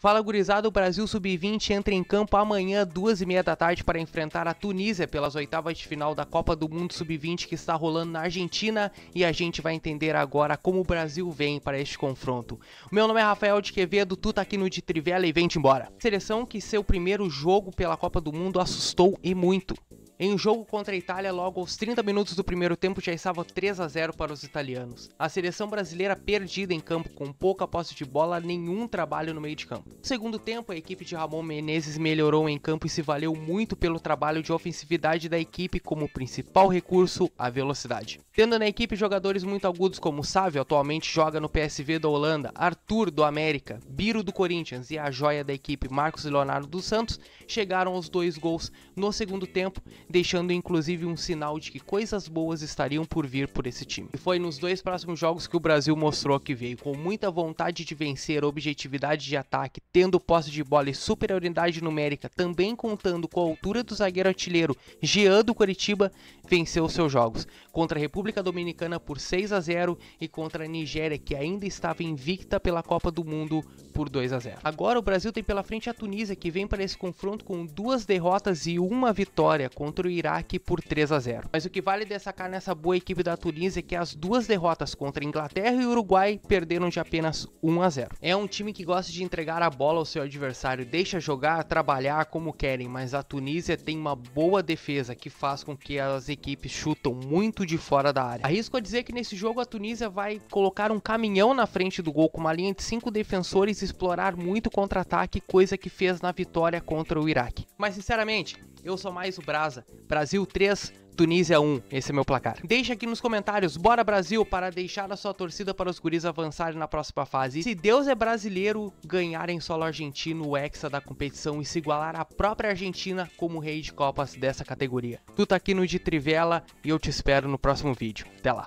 Fala gurizada, o Brasil Sub-20 entra em campo amanhã, duas e meia da tarde, para enfrentar a Tunísia pelas oitavas de final da Copa do Mundo Sub-20 que está rolando na Argentina e a gente vai entender agora como o Brasil vem para este confronto. Meu nome é Rafael de Quevedo, tu tá aqui no de Trivela e vem embora. Seleção que seu primeiro jogo pela Copa do Mundo assustou e muito. Em um jogo contra a Itália, logo aos 30 minutos do primeiro tempo já estava 3 a 0 para os italianos. A seleção brasileira perdida em campo com pouca posse de bola, nenhum trabalho no meio de campo. No segundo tempo, a equipe de Ramon Menezes melhorou em campo e se valeu muito pelo trabalho de ofensividade da equipe como principal recurso, a velocidade. Tendo na equipe jogadores muito agudos como Sávio, atualmente joga no PSV da Holanda, Arthur do América, Biro do Corinthians e a joia da equipe Marcos Leonardo dos Santos, chegaram aos dois gols no segundo tempo, deixando inclusive um sinal de que coisas boas estariam por vir por esse time. E foi nos dois próximos jogos que o Brasil mostrou que veio com muita vontade de vencer, objetividade de ataque, tendo posse de bola e superioridade numérica, também contando com a altura do zagueiro artilheiro Jean do Curitiba venceu os seus jogos contra a República Dominicana por 6 a 0 e contra a Nigéria, que ainda estava invicta pela Copa do Mundo, por 2 a 0. Agora o Brasil tem pela frente a Tunísia, que vem para esse confronto com duas derrotas e uma vitória contra o Iraque por 3 a 0. Mas o que vale destacar nessa boa equipe da Tunísia é que as duas derrotas contra Inglaterra e Uruguai perderam de apenas 1 a 0. É um time que gosta de entregar a bola ao seu adversário, deixa jogar, trabalhar como querem, mas a Tunísia tem uma boa defesa que faz com que as equipes equipes chutam muito de fora da área. Arrisco a dizer que nesse jogo a Tunísia vai colocar um caminhão na frente do gol com uma linha de cinco defensores e explorar muito contra-ataque, coisa que fez na vitória contra o Iraque. Mas sinceramente, eu sou mais o Brasa. Brasil 3, Tunísia 1. Esse é meu placar. Deixa aqui nos comentários, bora Brasil, para deixar a sua torcida para os guris avançarem na próxima fase. Se Deus é brasileiro, ganhar em solo argentino o hexa da competição e se igualar à própria Argentina como rei de copas dessa categoria. Tu tá aqui no de Trivela e eu te espero no próximo vídeo. Até lá.